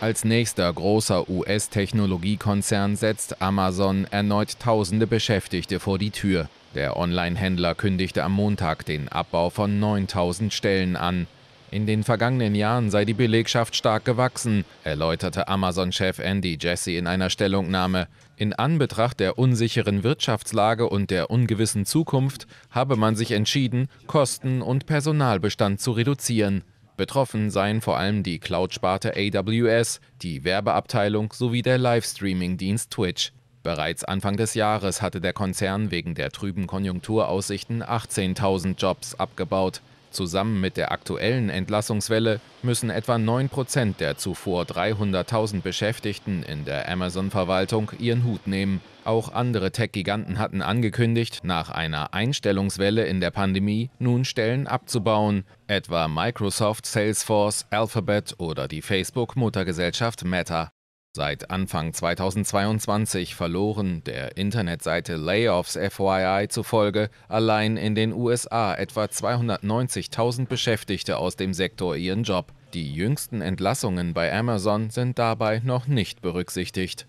Als nächster großer US-Technologiekonzern setzt Amazon erneut tausende Beschäftigte vor die Tür. Der Online-Händler kündigte am Montag den Abbau von 9000 Stellen an. In den vergangenen Jahren sei die Belegschaft stark gewachsen, erläuterte Amazon-Chef Andy Jesse in einer Stellungnahme. In Anbetracht der unsicheren Wirtschaftslage und der ungewissen Zukunft habe man sich entschieden, Kosten und Personalbestand zu reduzieren. Betroffen seien vor allem die Cloud-Sparte AWS, die Werbeabteilung sowie der Livestreaming-Dienst Twitch. Bereits Anfang des Jahres hatte der Konzern wegen der trüben Konjunkturaussichten 18.000 Jobs abgebaut. Zusammen mit der aktuellen Entlassungswelle müssen etwa 9% der zuvor 300.000 Beschäftigten in der Amazon-Verwaltung ihren Hut nehmen. Auch andere Tech-Giganten hatten angekündigt, nach einer Einstellungswelle in der Pandemie nun Stellen abzubauen, etwa Microsoft, Salesforce, Alphabet oder die Facebook-Muttergesellschaft Meta. Seit Anfang 2022 verloren der Internetseite Layoffs FYI zufolge allein in den USA etwa 290.000 Beschäftigte aus dem Sektor ihren Job. Die jüngsten Entlassungen bei Amazon sind dabei noch nicht berücksichtigt